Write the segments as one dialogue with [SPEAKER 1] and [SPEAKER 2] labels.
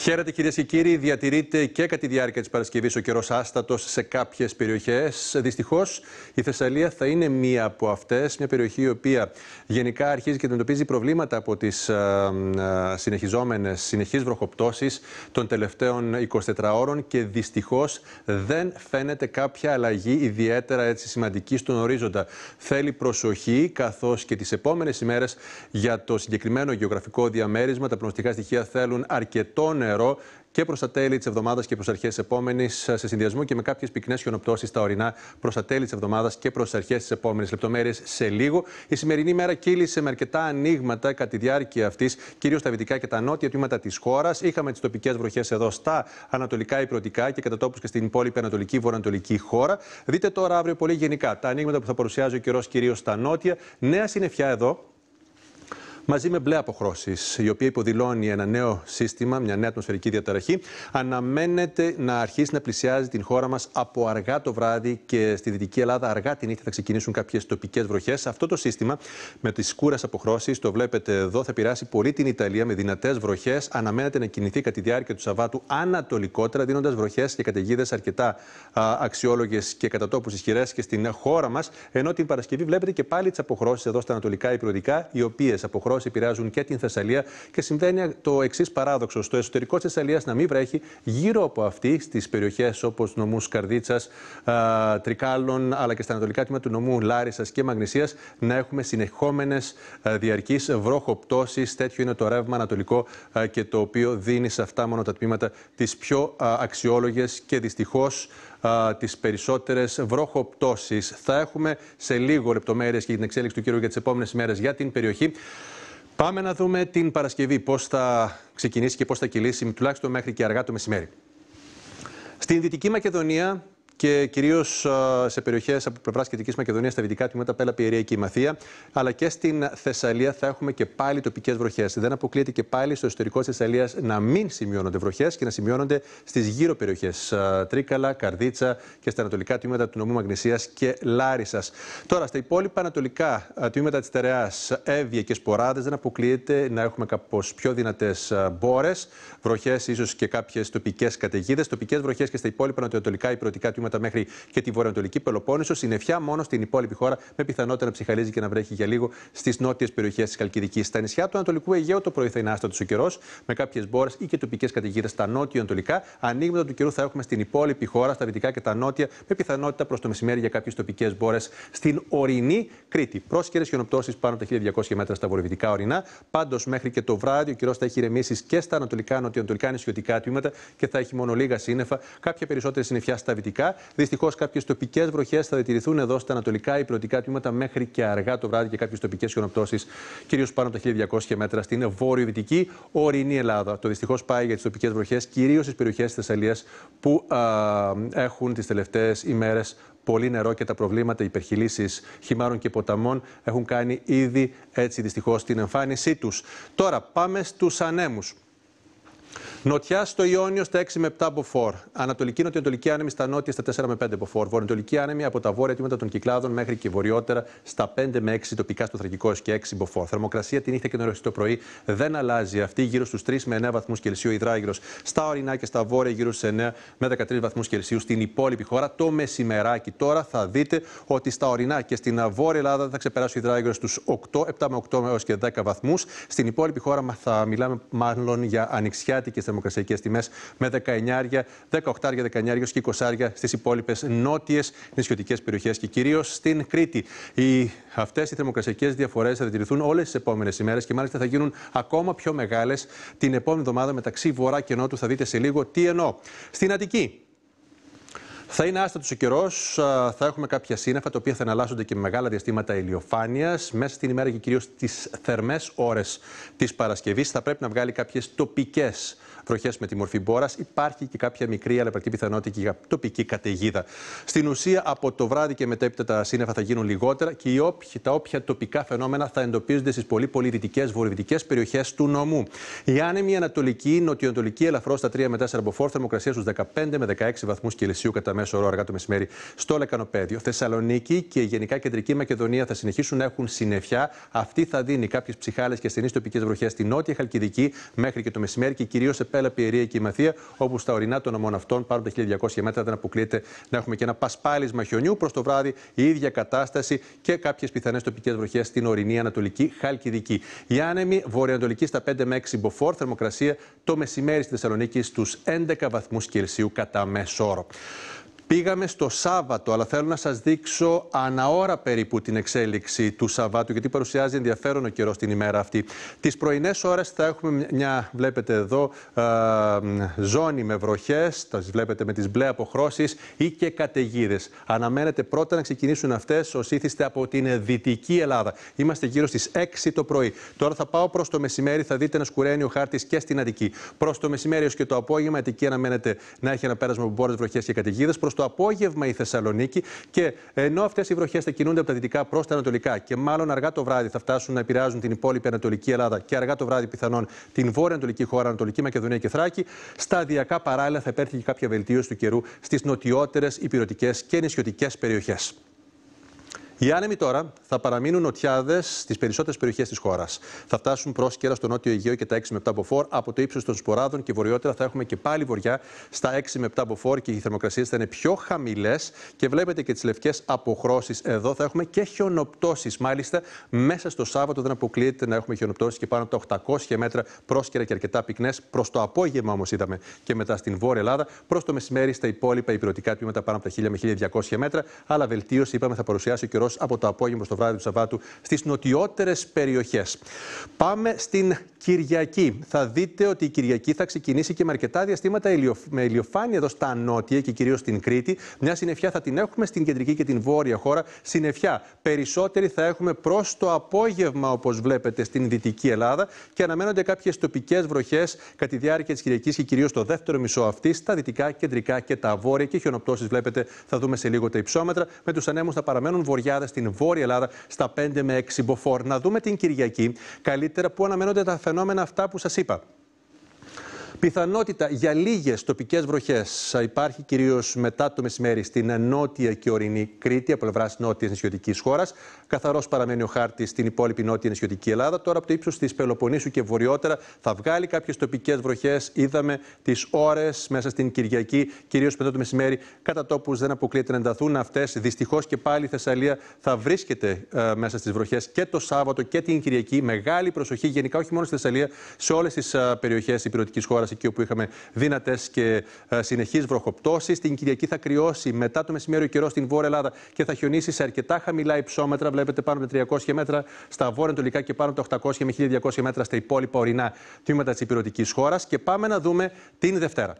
[SPEAKER 1] Χαίρετε κυρίες και κύριοι. Διατηρείται και κατά τη διάρκεια της Παρασκευής ο καιρός άστατος σε κάποιες περιοχές. Δυστυχώς η Θεσσαλία θα είναι μία από αυτές. Μια περιοχή η οποία γενικά αρχίζει και αντιμετωπίζει προβλήματα από τις ε, ε, συνεχιζόμενες συνεχείς βροχοπτώσεις των τελευταίων 24 ώρων και δυστυχώς δεν φαίνεται κάποια αλλαγή ιδιαίτερα έτσι σημαντική στον ορίζοντα. Θέλει προσοχή καθώς και τις επόμενες ημέρες για το συγκεκριμένο γεωγραφικό διαμέρισμα. Τα προνοστικά στοιχεία θέλουν αρκετό νερό και προς τα τέλη της εβδομάδας και προς αρχές επόμενης, ε, σε συνδυασμό και με κάποιες πυκνές χιονοπτώσεις στα ορεινά προς τα τέλη της εβδομάδας και προς αρχές της επόμενης. Λεπτομέρειες σε λίγο. Η σημερινή μέρα κύλησε με αρκετά ανοίγματα κατά τη διάρκεια αυτής, κυρίως στα δυτικά και τα νότια τμήματα της χώρας. Είχαμε τις τοπικές βροχές εδώ στα ανατολικά υπηρετικά και κατά τόπους και στην υπόλοιπη ανατολική βορειοανατολική χώρα. Δείτε τώρα αύριο πολύ γενικά τα ανοίγματα που θα παρουσιάζει ο καιρός κυρίως στα νότια. Νέα συννεφιά εδώ, μαζί με μπλε αποχρώσεις, η οποία υποδηλώνει ένα νέο σύστημα, μια νέα ατμοσφαιρική διαταραχή, αναμένεται να αρχίσει να πλησιάζει την χώρα μας από αργά το βράδυ και στη Δυτική Ελλάδα αργά τη νύχτα θα ξεκινήσουν κάποιες τοπικές βροχές. Αυτό το σύστημα με τις σκούρε αποχρώσεις, το βλέπετε εδώ, θα πειράσει πολύ την Ιταλία με δυνατές βροχές. Αναμένεται να κινηθεί κατά τη διάρκεια του Σαββάτου ανατολικότερα, δίνοντας βροχές και καταιγίδες αρκετά αξιόλογες και κατά τόπους ισχυρές και στην χώρα μας. Ενώ την Παρασκευή βλέπετε και πάλι τις αποχρώσεις εδώ στα ανατολικά υπηρετικά, οι οποίες αποχρώσεις βεβαίω επηρεάζουν και την Θεσσαλία και συμβαίνει το εξής παράδοξο. Στο εσωτερικό της Θεσσαλίας να μην βρέχει γύρω από αυτή στις περιοχές όπως νομούς Καρδίτσας, Τρικάλων αλλά και στα ανατολικά τμήματα του νομού Λάρισας και Μαγνησίας να έχουμε συνεχόμενες διαρκείς βροχοπτώσεις. Τέτοιο είναι το ρεύμα ανατολικό και το οποίο δίνει σε αυτά μόνο τα τμήματα τις πιο αξιόλογες και δυστυχώς τις περισσότερες βροχοπτώσεις. Θα έχουμε σε λίγο λεπτομέρειες και την εξέλιξη του κύριου για τις επόμενες μέρες για την περιοχή. Πάμε να δούμε την Παρασκευή πώς θα ξεκινήσει και πώς θα κυλήσει τουλάχιστον μέχρι και αργά το μεσημέρι. Στην Δυτική Μακεδονία και κυρίως σε περιοχές από πλευράς Κεντρικής Μακεδονίας, στα δυτικά τμήματα, Πέλα, Πιερία Μαθία, αλλά και στην Θεσσαλία θα έχουμε και πάλι τοπικές βροχές. Δεν αποκλείεται και πάλι στο εσωτερικό της Θεσσαλίας να μην σημειώνονται βροχές και να σημειώνονται στις γύρω περιοχές. Τρίκαλα, Καρδίτσα και στα ανατολικά τμήματα του νομού Μαγνησίας και Λάρισας. Τώρα, στα υπόλοιπα ανατολικά τμήματα της Τερεάς, Εύβοια και Σποράδες, δεν αποκλείεται να έχουμε κάπως πιο δυνατές μπόρες, βροχές, ίσως και κάποιες τοπικές καταιγίδες. Τοπικές βροχές και στα υπόλοιπα ανατολικά υπηρετικά τμήματα χιλιόμετρα μέχρι και τη βορειοανατολική Πελοπόννησο. Συνεφιά μόνο στην υπόλοιπη χώρα με πιθανότητα να ψυχαλίζει και να βρέχει για λίγο στις νότιες περιοχές της Καλκιδικής. Στα νησιά του Ανατολικού Αιγαίου το πρωί θα είναι άστατος ο καιρός με κάποιες μπόρες ή και τοπικές καταιγίδες στα νότια ανατολικα Ανοίγματα του καιρού θα έχουμε στην υπόλοιπη χώρα, στα δυτικά και τα νότια, με πιθανότητα προς το μεσημέρι για κάποιες τοπικές μπόρες στην ορεινή Κρήτη. Πρόσκαιρες χιονοπτώσεις πάνω τα 1200 μέτρα στα βορειοδυτικά ορεινά. Πάντως μέχρι και το βράδυ ο καιρός θα έχει ηρεμήσεις και στα ανατολικά, νοτιοανατολικά, νησιωτικά τμήματα και θα έχει μόνο λίγα σύννεφα, κάποια περισσότερη συννεφιά στα βυτικά. Δυστυχώς, κάποιες τοπικές βροχές θα διατηρηθούν εδώ στα ανατολικά υπηρετικά τμήματα μέχρι και αργά το βράδυ και κάποιες τοπικές χιονοπτώσεις, κυρίως πάνω από τα 1200 μέτρα στην βόρειο-δυτική ορεινή Ελλάδα. Το δυστυχώς πάει για τις τοπικές βροχές, κυρίως στις περιοχές της Θεσσαλίας που α, έχουν τις τελευταίες ημέρες πολύ νερό και τα προβλήματα υπερχιλήσει χυμάρων και ποταμών έχουν κάνει ήδη έτσι δυστυχώς την εμφάνισή τους. Τώρα πάμε στους ανέμους. Νοτιά στο Ιόνιο στα 6 με 7 μποφόρ. Ανατολική νοτιοανατολική άνεμη στα νότια στα 4 με 5 μποφόρ. Βορειοανατολική άνεμη από τα βόρεια τμήματα των κυκλάδων μέχρι και βορειότερα στα 5 με 6 τοπικά στο θρακικό και 6 μποφόρ. Θερμοκρασία τη νύχτα και νωρίς το πρωί δεν αλλάζει. Αυτή γύρω στους 3 με 9 βαθμούς Κελσίου υδράγυρος. Στα ορεινά και στα βόρεια γύρω στους 9 με 13 βαθμούς Κελσίου στην υπόλοιπη χώρα. Το μεσημεράκι τώρα θα δείτε ότι στα ορεινά και στην βόρεια Ελλάδα θα ξεπεράσει ο υδράγυρος στους 8, 7 με 8 έως και 10 βαθμούς. Στην υπόλοιπη χώρα θα μιλάμε μάλλον για ανοιξιάτικες θερμοκρασιακές τιμές με 19, 18, 19 και 20 στις υπόλοιπες νότιες νησιωτικές περιοχές και κυρίως στην Κρήτη. Οι, αυτές οι θερμοκρασιακές διαφορές θα διατηρηθούν όλες τις επόμενες ημέρες και μάλιστα θα γίνουν ακόμα πιο μεγάλες την επόμενη εβδομάδα μεταξύ βορρά και νότου. Θα δείτε σε λίγο τι εννοώ. Στην Αττική, θα είναι άστατος ο καιρός. Θα έχουμε κάποια σύννεφα τα οποία θα εναλλάσσονται και με μεγάλα διαστήματα ηλιοφάνειας. Μέσα στην ημέρα και κυρίως τις θερμές ώρες της Παρασκευής θα πρέπει να βγάλει κάποιες τοπικές βροχέ με τη μορφή μπόρας. Υπάρχει και κάποια μικρή αλλά πρακτική πιθανότητα για τοπική καταιγίδα. Στην ουσία, από το βράδυ και μετέπειτα τα σύννεφα θα γίνουν λιγότερα και τα όποια τοπικά φαινόμενα θα εντοπίζονται στις πολύ πολύ δυτικές βορειοδυτικές περιοχές του νομού. Η άνεμη ανατολική, νοτιοανατολική ελαφρώς στα 3 με 4 μποφόρ, θερμοκρασία στους 15 με 16 βαθμούς Κελσίου κατά μέσο ώρα αργά το μεσημέρι στο Λεκανοπέδιο. Θεσσαλονίκη και γενικά κεντρική Μακεδονία θα συνεχίσουν να έχουν συννεφιά. Αυτή θα δίνει κάποιες ψυχάλες και στενεί τοπικές βροχές στη νότια Χαλκιδική μέχρι και το μεσημέρι και κυρίως σε Καπέλα, Πιερία και η Μαθία, όπου στα ορεινά των ομών αυτών, πάνω από τα 1200 μέτρα, δεν αποκλείεται να έχουμε και ένα πασπάλισμα χιονιού. Προς το βράδυ η ίδια κατάσταση και κάποιες πιθανές τοπικές βροχές στην ορεινή Ανατολική Χαλκιδική. Η άνεμη βορειοανατολική στα 5 με 6 μποφόρ, θερμοκρασία το μεσημέρι στη Θεσσαλονίκη στους 11 βαθμούς Κελσίου κατά μέσο όρο. Πήγαμε στο Σάββατο, αλλά θέλω να σας δείξω αναώρα περίπου την εξέλιξη του Σαββάτου, γιατί παρουσιάζει ενδιαφέρον ο καιρός την ημέρα αυτή. Τις πρωινές ώρες θα έχουμε μια, βλέπετε εδώ, ε, ζώνη με βροχές, τα βλέπετε με τις μπλε αποχρώσεις ή και καταιγίδες. Αναμένεται πρώτα να ξεκινήσουν αυτές ως ήθιστε από την Δυτική Ελλάδα. Είμαστε γύρω στις 6 το πρωί. Τώρα θα πάω προς το μεσημέρι, θα δείτε να σκουραίνει ο χάρτης και στην Αττική. Προς το μεσημέρι και το απόγευμα, η Αττική αναμένεται να έχει ένα πέρασμα από μπόρες, βροχές και καταιγίδες το απόγευμα η Θεσσαλονίκη και ενώ αυτές οι βροχές θα κινούνται από τα δυτικά προς τα ανατολικά και μάλλον αργά το βράδυ θα φτάσουν να επηρεάζουν την υπόλοιπη Ανατολική Ελλάδα και αργά το βράδυ πιθανόν την βόρεια Ανατολική χώρα, Ανατολική Μακεδονία και Θράκη, σταδιακά παράλληλα θα υπέρθει και κάποια βελτίωση του καιρού στις νοτιότερες, υπηρετικές και νησιωτικές περιοχές. Οι άνεμοι τώρα θα παραμείνουν νοτιάδες στις περισσότερες περιοχές της χώρας. Θα φτάσουν πρόσκαιρα στο νότιο Αιγαίο και τα 6 με 7 μποφόρ. Από το ύψος των σποράδων και βορειότερα θα έχουμε και πάλι βοριά στα 6 με 7 μποφόρ και οι θερμοκρασίες θα είναι πιο χαμηλές. Και βλέπετε και τις λευκές αποχρώσεις εδώ. Θα έχουμε και χιονοπτώσεις. Μάλιστα, μέσα στο Σάββατο δεν αποκλείεται να έχουμε χιονοπτώσεις και πάνω από τα 800 μέτρα πρόσκαιρα και αρκετά πυκνές. Προς το απόγευμα όμως είδαμε και μετά στην Βόρεια Ελλάδα. Προς το μεσημέρι στα υπόλοιπα υπηρετικά τμήματα πάνω από τα 1000 με 1200 μέτρα. Αλλά βελτίωση είπαμε θα παρουσιάσει ο καιρό από το απόγευμα στο βράδυ του Σαββάτου στις νοτιότερες περιοχές. Πάμε στην Κυριακή. Θα δείτε ότι η Κυριακή θα ξεκινήσει και με αρκετά διαστήματα με ηλιοφάνεια εδώ στα νότια και κυρίως στην Κρήτη. Μια συνεφιά θα την έχουμε στην κεντρική και την βόρεια χώρα. Συνεφιά περισσότερη θα έχουμε προς το απόγευμα, όπως βλέπετε, στην δυτική Ελλάδα και αναμένονται κάποιες τοπικές βροχές κατά τη διάρκεια της Κυριακής και κυρίως το δεύτερο μισό αυτής στα δυτικά, κεντρικά και τα βόρεια. Και χιονοπτώσεις βλέπετε θα δούμε σε λίγο τα υψόμετρα με τους ανέμους θα παραμένουν βορειά στην Βόρεια Ελλάδα, στα 5 με 6 μποφόρ. Να δούμε την Κυριακή καλύτερα που αναμένονται τα φαινόμενα αυτά που σας είπα. Πιθανότητα για λίγες τοπικές βροχές υπάρχει κυρίως μετά το μεσημέρι στην νότια και ορεινή Κρήτη, από πλευράς νότιας νησιωτικής χώρας. Καθαρός παραμένει ο χάρτης στην υπόλοιπη νότια νησιωτική Ελλάδα. Τώρα από το ύψος της Πελοποννήσου και βορειότερα θα βγάλει κάποιες τοπικές βροχές. Είδαμε τις ώρες μέσα στην Κυριακή, κυρίως μετά το μεσημέρι. Κατά τόπους δεν αποκλείεται να ενταθούν αυτές. Δυστυχώς και πάλι η Θεσσαλία θα βρίσκεται ε, μέσα στις βροχές και το Σάββατο και την Κυριακή. Μεγάλη προσοχή γενικά, όχι μόνο στη Θεσσαλία, σε όλες τις ε, περιοχές τη χώρα εκεί όπου είχαμε δύνατες και ε, συνεχείς βροχοπτώσεις. Την Κυριακή θα κρυώσει μετά το μεσημέρι ο καιρός στην Βόρεια Ελλάδα και θα χιονίσει σε αρκετά χαμηλά υψόμετρα. Βλέπετε πάνω από 300 μέτρα στα βόρεια-ανατολικά και πάνω από 800 με 1200 μέτρα στα υπόλοιπα ορεινά τμήματα της υπηρετικής χώρας. Και πάμε να δούμε την Δευτέρα.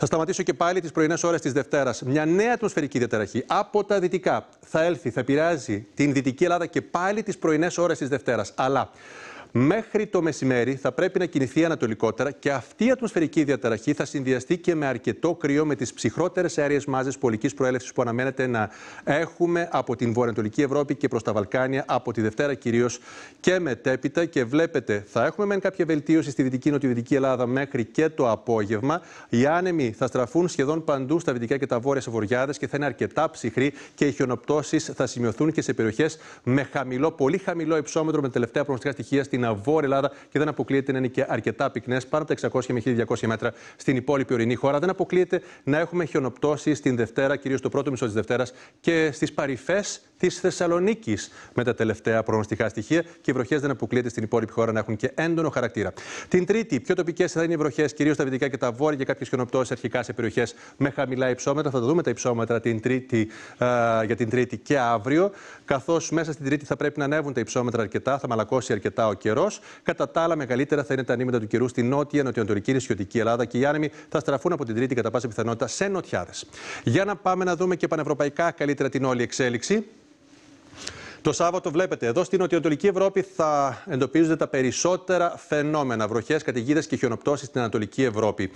[SPEAKER 1] Θα σταματήσω και πάλι τις πρωινές ώρες της Δευτέρας. Μια νέα ατμοσφαιρική διαταραχή από τα δυτικά θα έλθει, θα πειράζει την δυτική Ελλάδα και πάλι τις πρωινές ώρες της Δευτέρας. Αλλά Μέχρι το μεσημέρι θα πρέπει να κινηθεί ανατολικότερα και αυτή η ατμοσφαιρική διαταραχή θα συνδυαστεί και με αρκετό κρύο με τις ψυχρότερες αέριες μάζες πολική προέλευσης που αναμένεται να έχουμε από την βορειοανατολική Ευρώπη και προς τα Βαλκάνια από τη Δευτέρα κυρίως και μετέπειτα. Και βλέπετε, θα έχουμε μεν κάποια βελτίωση στη δυτική νοτιοδυτική Ελλάδα μέχρι και το απόγευμα. Οι άνεμοι θα στραφούν σχεδόν παντού στα δυτικά και τα βόρεια βορειάδε και θα είναι αρκετά ψυχροί και οι χιονοπτώσεις θα σημειωθούν και σε περιοχές με χαμηλό, πολύ χαμηλό υψόμετρο με τελευταία προγνωστικά στοιχεία στην στην Βόρεια Ελλάδα και δεν αποκλείεται να είναι και αρκετά πυκνές, πάνω από τα 600 με 1200 μέτρα στην υπόλοιπη ορεινή χώρα. Δεν αποκλείεται να έχουμε χιονοπτώσεις στην Δευτέρα, κυρίως το πρώτο μισό της Δευτέρας και στις παρυφές της Θεσσαλονίκης με τα τελευταία προγνωστικά στοιχεία και οι βροχές δεν αποκλείεται στην υπόλοιπη χώρα να έχουν και έντονο χαρακτήρα. Την Τρίτη, πιο τοπικές θα είναι οι βροχές, κυρίως στα δυτικά και τα βόρεια και κάποιες χιονοπτώσεις αρχικά σε περιοχές με χαμηλά υψόμετρα. Θα τα δούμε τα υψόμετρα την τρίτη, α, ε, για την Τρίτη και αύριο. Καθώς μέσα στην Τρίτη θα πρέπει να ανέβουν τα υψόμετρα αρκετά, θα μαλακώσει αρκετά ο καιρός. Κατά τα άλλα, μεγαλύτερα θα είναι τα νήματα του καιρού στην νότια, νοτιοανατολική, νησιωτική Ελλάδα και οι άνεμοι θα στραφούν από την Τρίτη κατά πάσα πιθανότητα σε νοτιάδες. Για να πάμε να δούμε και πανευρωπαϊκά καλύτερα την όλη εξέλιξη. Το Σάββατο, βλέπετε, εδώ στην Ανατολική Ευρώπη θα εντοπίζονται τα περισσότερα φαινόμενα. Βροχές, καταιγίδες και χιονοπτώσεις στην Ανατολική Ευρώπη.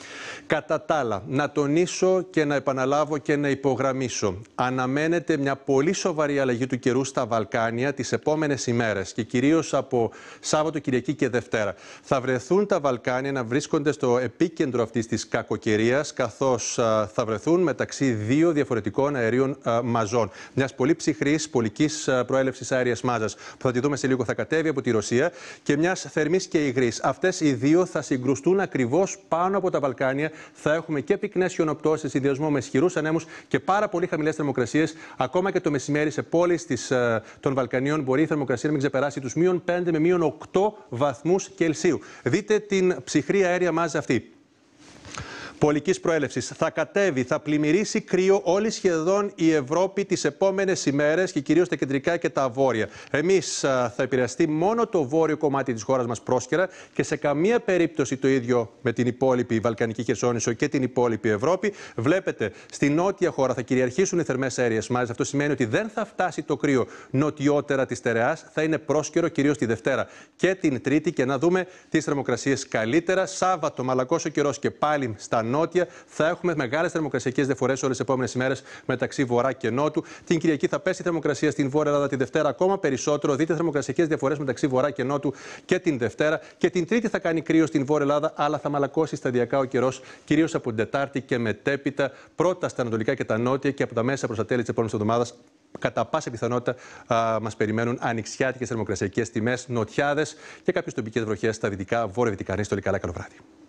[SPEAKER 1] Κατά τα άλλα, να τονίσω και να επαναλάβω και να υπογραμμίσω. Αναμένεται μια πολύ σοβαρή αλλαγή του καιρού στα Βαλκάνια τις επόμενες ημέρες και κυρίως από Σάββατο, Κυριακή και Δευτέρα. Θα βρεθούν τα Βαλκάνια να βρίσκονται στο επίκεντρο αυτής της κακοκαιρίας, καθώς θα βρεθούν μεταξύ δύο διαφορετικών αερίων μαζών. Μιας πολύ ψυχρής πολικής προέλευσης της αέρια μάζα που θα τη δούμε σε λίγο θα κατέβει από τη Ρωσία και μιας θερμής και υγρής. Αυτές οι δύο θα συγκρουστούν ακριβώς πάνω από τα Βαλκάνια. Θα έχουμε και πυκνές χιονοπτώσεις, συνδυασμό με ισχυρούς ανέμους και πάρα πολύ χαμηλές θερμοκρασίες. Ακόμα και το μεσημέρι σε πόλεις ε, των Βαλκανίων μπορεί η θερμοκρασία να μην ξεπεράσει τους μείον 5 με μείον 8 βαθμούς Κελσίου. Δείτε την ψυχρή αέρια μάζα αυτή. Πολικής πρόέλευση. θα κατέβει, θα πλημμυρίσει κρύο όλη σχεδόν η Ευρώπη τις επόμενες ημέρες και κυρίως τα κεντρικά και τα βόρεια. Εμείς θα επηρεαστεί μόνο το βόρειο κομμάτι της χώρας μας πρόσκαιρα και σε καμία περίπτωση το ίδιο με την υπόλοιπη Βαλκανική Χερσόνησο και την υπόλοιπη Ευρώπη. Βλέπετε, στη νότια χώρα θα κυριαρχήσουν οι θερμές αέριες. Μάλιστα, Αυτό σημαίνει ότι δεν θα φτάσει το κρύο νοτιότερα της στερεά. Θα είναι πρόσκαιρο κυρίως τη Δευτέρα και την Τρίτη και να δούμε τις θερμοκρασίες καλύτερα. Σάββατο μαλακός ο καιρός και πάλι στα νότια. Θα έχουμε μεγάλες θερμοκρασιακές διαφορές όλες τις επόμενες ημέρες μεταξύ βορρά και νότου. Την Κυριακή θα πέσει η θερμοκρασία στην Βόρεια Ελλάδα τη Δευτέρα ακόμα περισσότερο. Δείτε θερμοκρασιακές διαφορές μεταξύ βορρά και νότου και την Δευτέρα. Και την Τρίτη θα κάνει κρύο στην Βόρεια Ελλάδα, αλλά θα μαλακώσει σταδιακά ο καιρός, κυρίως από την Τετάρτη και μετέπειτα πρώτα στα ανατολικά και τα νότια και από τα μέσα προς τα τέλη της επόμενης εβδομάδας κατά πάσα πιθανότητα μας περιμένουν ανοιξιάτικες θερμοκρασιακές τιμές, νοτιάδες και κάποιες τοπικές βροχές στα δυτικά, βόρεια-δυτικά. Να στο καλό βράδυ.